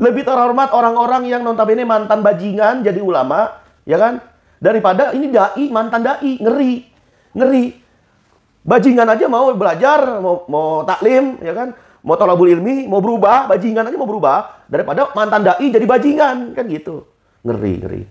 Lebih terhormat orang-orang yang notabene mantan bajingan jadi ulama, ya kan? Daripada ini dai, mantan dai, ngeri. Ngeri. Bajingan aja mau belajar, mau, mau taklim, ya kan? Mau tolabul ilmi, mau berubah, bajingan aja mau berubah. Daripada mantan dai jadi bajingan, kan gitu. Ngeri, ngeri.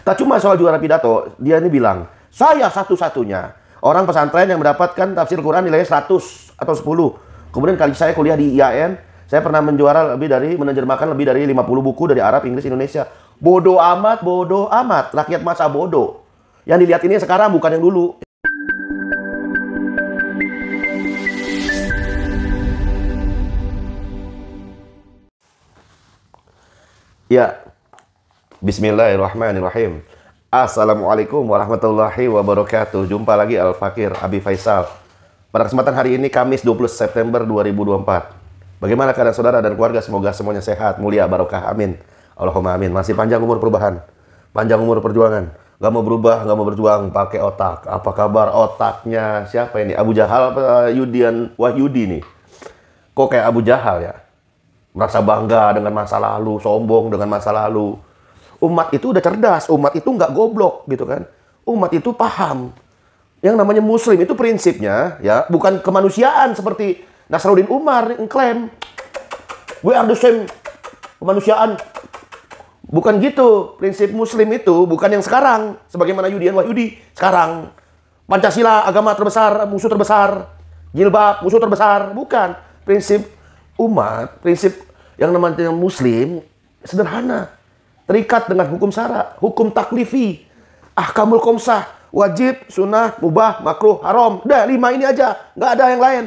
Tak cuma soal juara pidato, dia ini bilang, saya satu-satunya orang pesantren yang mendapatkan tafsir Quran nilai 100 atau 10. Kemudian kali saya kuliah di IAN, saya pernah menjuara lebih dari menerjemahkan lebih dari 50 buku dari Arab, Inggris, Indonesia. Bodoh amat, bodoh amat. Rakyat masa bodoh. Yang dilihat ini sekarang bukan yang dulu. Ya. Bismillahirrahmanirrahim. Assalamualaikum warahmatullahi wabarakatuh. Jumpa lagi Al Fakir Abi Faisal. Pada kesempatan hari ini Kamis 20 September 2024. Bagaimana keadaan saudara dan keluarga? Semoga semuanya sehat, mulia, barokah. Amin. Allahumma amin. Masih panjang umur perubahan. Panjang umur perjuangan. Gak mau berubah, gak mau berjuang. Pakai otak. Apa kabar otaknya? Siapa ini? Abu Jahal apa eh, Yudian Wahyudi nih? Kok kayak Abu Jahal ya? Merasa bangga dengan masa lalu, sombong dengan masa lalu. Umat itu udah cerdas, umat itu nggak goblok gitu kan. Umat itu paham. Yang namanya muslim itu prinsipnya ya bukan kemanusiaan seperti Nasruddin Umar klaim we are the same kemanusiaan. Bukan gitu. Prinsip muslim itu bukan yang sekarang. Sebagaimana Yudian Wahyudi sekarang. Pancasila agama terbesar, musuh terbesar. Jilbab musuh terbesar. Bukan. Prinsip umat, prinsip yang namanya muslim sederhana. Terikat dengan hukum syara, hukum taklifi. Ahkamul komsah, wajib, sunnah, mubah, makruh, haram. dah lima ini aja. Nggak ada yang lain.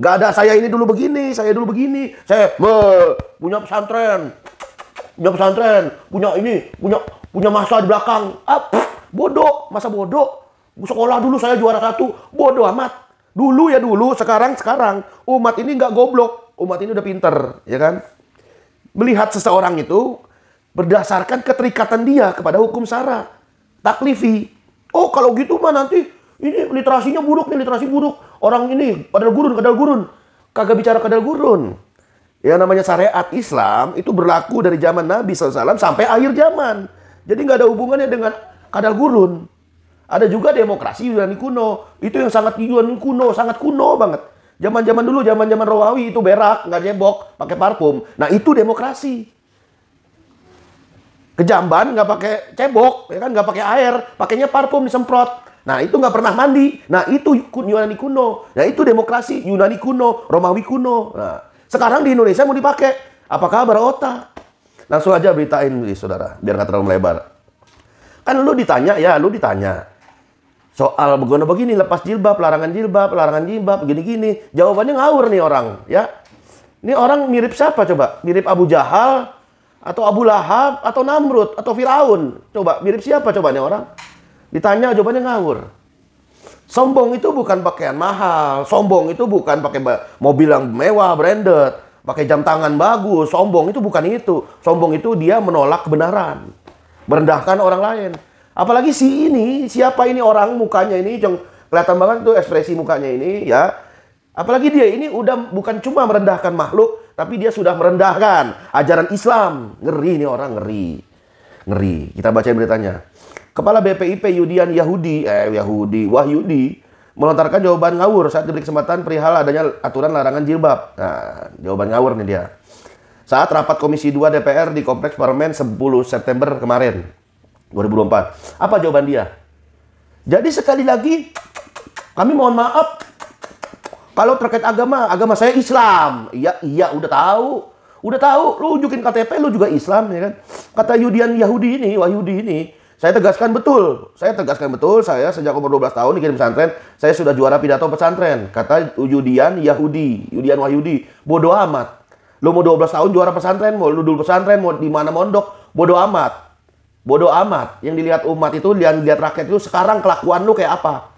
Gak ada saya ini dulu begini, saya dulu begini, saya punya pesantren, punya pesantren, punya ini, punya punya masa di belakang. Ah, pff, bodoh, masa bodoh. Sekolah dulu saya juara satu, bodoh amat. Dulu ya dulu, sekarang sekarang. Umat ini nggak goblok, umat ini udah pinter, ya kan? Melihat seseorang itu berdasarkan keterikatan dia kepada hukum sara, taklifi. Oh kalau gitu mah nanti ini literasinya buruk nih, literasi buruk Orang ini kadal gurun, kadal gurun. Kagak bicara kadal gurun. ya namanya syariat Islam itu berlaku dari zaman Nabi SAW sampai akhir zaman. Jadi nggak ada hubungannya dengan kadal gurun. Ada juga demokrasi Yunani kuno. Itu yang sangat Yunani kuno, sangat kuno banget. Zaman-zaman dulu, zaman-zaman Romawi itu berak, nggak cebok, pakai parfum. Nah itu demokrasi kejamban nggak pakai cebok ya kan nggak pakai air pakainya parfum disemprot Nah itu nggak pernah mandi. Nah itu Yunani kuno. Nah itu demokrasi Yunani kuno, Romawi kuno. Nah sekarang di Indonesia mau dipakai. Apa kabar otak? Langsung aja beritain nih saudara, biar nggak terlalu melebar. Kan lu ditanya ya, lu ditanya. Soal begono begini, lepas jilbab, larangan jilbab, larangan jilbab, begini gini Jawabannya ngawur nih orang, ya. Ini orang mirip siapa coba? Mirip Abu Jahal, atau Abu Lahab, atau Namrud, atau Firaun. Coba, mirip siapa coba nih orang? Ditanya jawabannya ngawur. Sombong itu bukan pakaian mahal. Sombong itu bukan pakai mobil yang mewah, branded. Pakai jam tangan bagus. Sombong itu bukan itu. Sombong itu dia menolak kebenaran. Merendahkan orang lain. Apalagi si ini, siapa ini orang mukanya ini, yang kelihatan banget tuh ekspresi mukanya ini ya. Apalagi dia ini udah bukan cuma merendahkan makhluk, tapi dia sudah merendahkan ajaran Islam. Ngeri ini orang, ngeri. Ngeri. Kita baca beritanya. Kepala BPIP Yudian Yahudi, eh Yahudi, Wahyudi, melontarkan jawaban ngawur saat diberi kesempatan perihal adanya aturan larangan jilbab. Nah, jawaban ngawur nih dia. Saat rapat Komisi 2 DPR di Kompleks Parlemen 10 September kemarin, 2024. Apa jawaban dia? Jadi sekali lagi, kami mohon maaf kalau terkait agama, agama saya Islam. Iya, iya udah tahu. Udah tahu, lu ujukin KTP lu juga Islam ya kan. Kata Yudian Yahudi ini, Wahyudi ini, saya tegaskan betul, saya tegaskan betul, saya sejak umur 12 tahun dikirim pesantren, saya sudah juara pidato pesantren. Kata Yudian Yahudi, Yudian Wahyudi, bodoh amat. Lu mau 12 tahun juara pesantren, mau lu dulu pesantren, mau di mana mondok, bodoh amat. Bodoh amat. Yang dilihat umat itu, yang dilihat rakyat itu sekarang kelakuan lu kayak apa?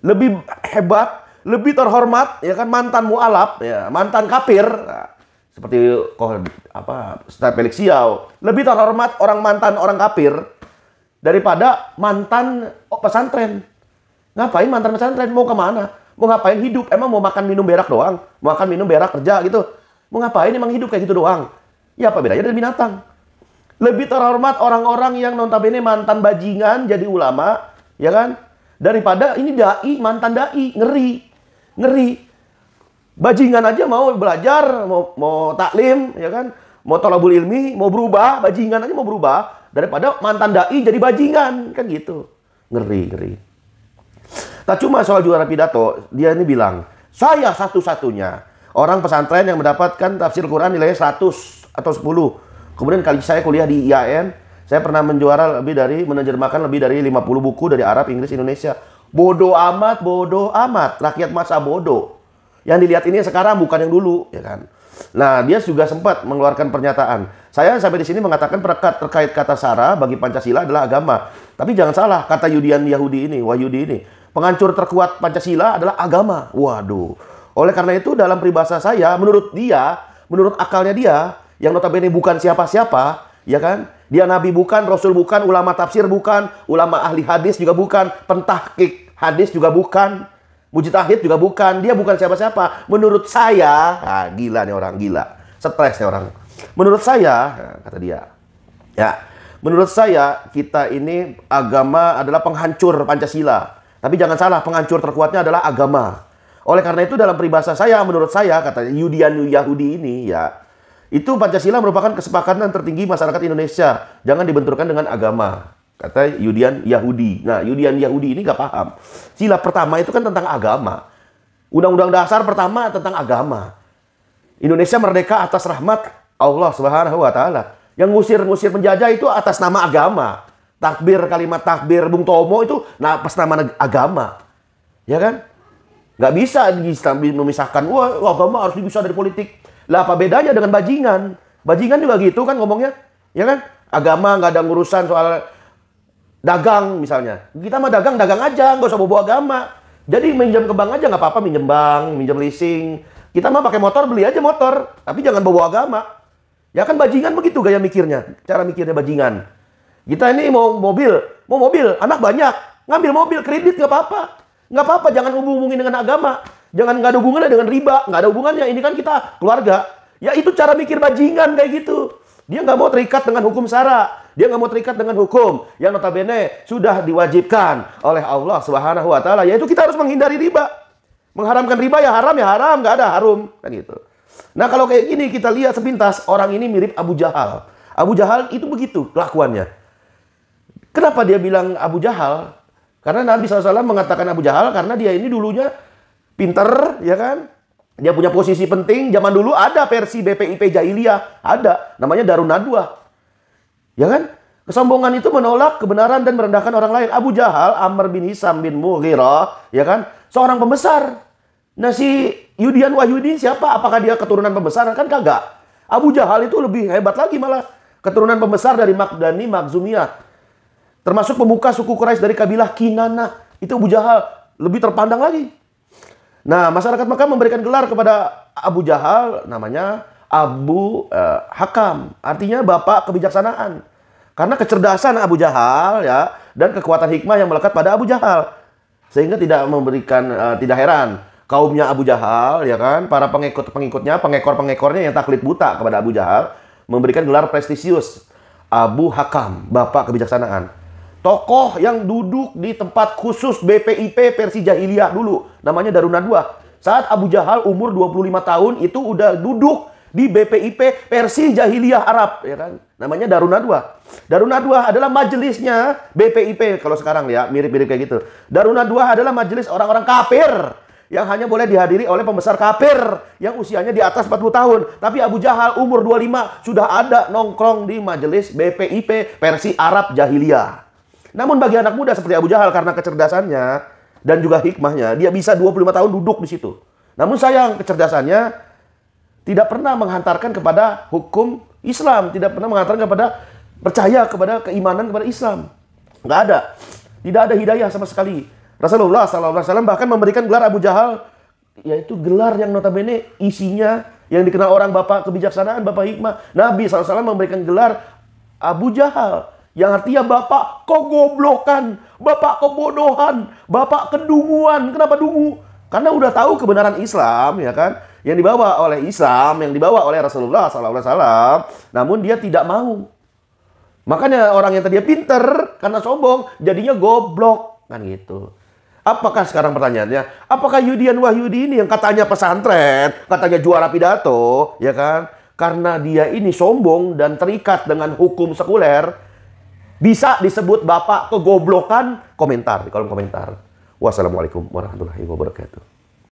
Lebih hebat, lebih terhormat, ya kan mantan mualaf, ya, mantan kapir, nah, seperti kok apa Ustaz Felix Siau lebih terhormat orang mantan orang kapir daripada mantan oh, pesantren. Ngapain mantan pesantren? Mau kemana? Mau ngapain hidup? Emang mau makan minum berak doang? Mau makan minum berak kerja gitu? Mau ngapain emang hidup kayak gitu doang? Ya apa bedanya dari binatang? Lebih terhormat orang-orang yang notabene mantan bajingan jadi ulama, ya kan? Daripada ini dai, mantan dai, ngeri. Ngeri. Bajingan aja mau belajar, mau mau taklim, ya kan? Mau tolabul ilmi, mau berubah, bajingan aja mau berubah, daripada mantan dai jadi bajingan kan gitu ngeri ngeri tak cuma soal juara pidato dia ini bilang saya satu-satunya orang pesantren yang mendapatkan tafsir Quran nilainya 100 atau 10 kemudian kali saya kuliah di IAN saya pernah menjuara lebih dari menerjemahkan lebih dari 50 buku dari Arab Inggris Indonesia bodoh amat bodoh amat rakyat masa bodoh yang dilihat ini sekarang bukan yang dulu ya kan nah dia juga sempat mengeluarkan pernyataan saya sampai di sini mengatakan perekat terkait kata sara bagi Pancasila adalah agama. Tapi jangan salah kata Yudian Yahudi ini, Wahyudi ini. Penghancur terkuat Pancasila adalah agama. Waduh. Oleh karena itu dalam peribahasa saya menurut dia, menurut akalnya dia yang notabene bukan siapa-siapa, ya kan? Dia nabi bukan, rasul bukan, ulama tafsir bukan, ulama ahli hadis juga bukan, pentahkik hadis juga bukan, mujtahid juga bukan. Dia bukan siapa-siapa. Menurut saya, ah, gila nih orang gila. Stres nih orang. Menurut saya, eh, kata dia, ya, menurut saya kita ini agama adalah penghancur Pancasila. Tapi jangan salah, penghancur terkuatnya adalah agama. Oleh karena itu dalam peribahasa saya, menurut saya, kata Yudian Yahudi ini, ya, itu Pancasila merupakan kesepakatan tertinggi masyarakat Indonesia. Jangan dibenturkan dengan agama. Kata Yudian Yahudi. Nah, Yudian Yahudi ini gak paham. Sila pertama itu kan tentang agama. Undang-undang dasar pertama tentang agama. Indonesia merdeka atas rahmat Allah Subhanahu wa taala. Yang ngusir-ngusir penjajah itu atas nama agama. Takbir kalimat takbir Bung Tomo itu nah atas nama agama. Ya kan? Gak bisa memisahkan, wah agama harus bisa dari politik. Lah apa bedanya dengan bajingan? Bajingan juga gitu kan ngomongnya, ya kan? Agama gak ada ngurusan soal dagang misalnya. Kita mah dagang dagang aja, Gak usah bawa agama. Jadi minjam ke bank aja nggak apa-apa, minjem bank, minjem leasing. Kita mah pakai motor beli aja motor, tapi jangan bawa agama. Ya kan bajingan begitu gaya mikirnya, cara mikirnya bajingan. Kita ini mau mobil, mau mobil, anak banyak, ngambil mobil kredit nggak apa-apa, nggak apa-apa, jangan hubung-hubungin dengan agama, jangan nggak ada hubungannya dengan riba, nggak ada hubungannya. Ini kan kita keluarga. Ya itu cara mikir bajingan kayak gitu. Dia nggak mau terikat dengan hukum sara, dia nggak mau terikat dengan hukum yang notabene sudah diwajibkan oleh Allah Subhanahu Wa Taala. Yaitu kita harus menghindari riba, mengharamkan riba ya haram ya haram, nggak ada harum kan gitu. Nah kalau kayak gini kita lihat sepintas orang ini mirip Abu Jahal. Abu Jahal itu begitu kelakuannya. Kenapa dia bilang Abu Jahal? Karena Nabi SAW mengatakan Abu Jahal karena dia ini dulunya pinter, ya kan? Dia punya posisi penting. Zaman dulu ada versi BPIP Jahiliyah. Ada. Namanya Darun Nadwa. Ya kan? Kesombongan itu menolak kebenaran dan merendahkan orang lain. Abu Jahal, Amr bin Isam bin Mughirah, ya kan? Seorang pembesar. Nah si Yudian Wahyudin siapa? Apakah dia keturunan pembesar? Kan kagak. Abu Jahal itu lebih hebat lagi malah. Keturunan pembesar dari Makdani, Makzumiyah. Termasuk pembuka suku Quraisy dari kabilah Kinana. Itu Abu Jahal. Lebih terpandang lagi. Nah, masyarakat Mekah memberikan gelar kepada Abu Jahal namanya Abu eh, Hakam. Artinya bapak kebijaksanaan. Karena kecerdasan Abu Jahal ya dan kekuatan hikmah yang melekat pada Abu Jahal. Sehingga tidak memberikan uh, tidak heran kaumnya Abu Jahal, ya kan? Para pengikut-pengikutnya, pengekor-pengekornya yang taklid buta kepada Abu Jahal, memberikan gelar prestisius Abu Hakam, bapak kebijaksanaan. Tokoh yang duduk di tempat khusus BPIP versi jahiliyah dulu, namanya Daruna II. Saat Abu Jahal umur 25 tahun itu udah duduk di BPIP versi jahiliyah Arab ya kan namanya Daruna II. Daruna II adalah majelisnya BPIP kalau sekarang ya mirip-mirip kayak gitu. Daruna II adalah majelis orang-orang kafir yang hanya boleh dihadiri oleh pembesar kafir yang usianya di atas 40 tahun. Tapi Abu Jahal umur 25 sudah ada nongkrong di majelis BPIP versi Arab Jahiliyah. Namun bagi anak muda seperti Abu Jahal karena kecerdasannya dan juga hikmahnya, dia bisa 25 tahun duduk di situ. Namun sayang kecerdasannya tidak pernah menghantarkan kepada hukum Islam, tidak pernah menghantarkan kepada percaya kepada keimanan kepada Islam. Nggak ada. Tidak ada hidayah sama sekali. Rasulullah SAW bahkan memberikan gelar Abu Jahal, yaitu gelar yang notabene isinya yang dikenal orang bapak kebijaksanaan, bapak hikmah. Nabi SAW memberikan gelar Abu Jahal yang artinya bapak kegoblokan, bapak kebodohan, bapak kedunguan. Kenapa dungu? Karena udah tahu kebenaran Islam, ya kan? Yang dibawa oleh Islam, yang dibawa oleh Rasulullah SAW. Namun dia tidak mau. Makanya orang yang tadinya pinter karena sombong jadinya goblok kan gitu. Apakah sekarang pertanyaannya, apakah Yudian Wahyudi ini yang katanya pesantren, katanya juara pidato, ya kan? Karena dia ini sombong dan terikat dengan hukum sekuler, bisa disebut bapak kegoblokan komentar di kolom komentar. Wassalamualaikum warahmatullahi wabarakatuh.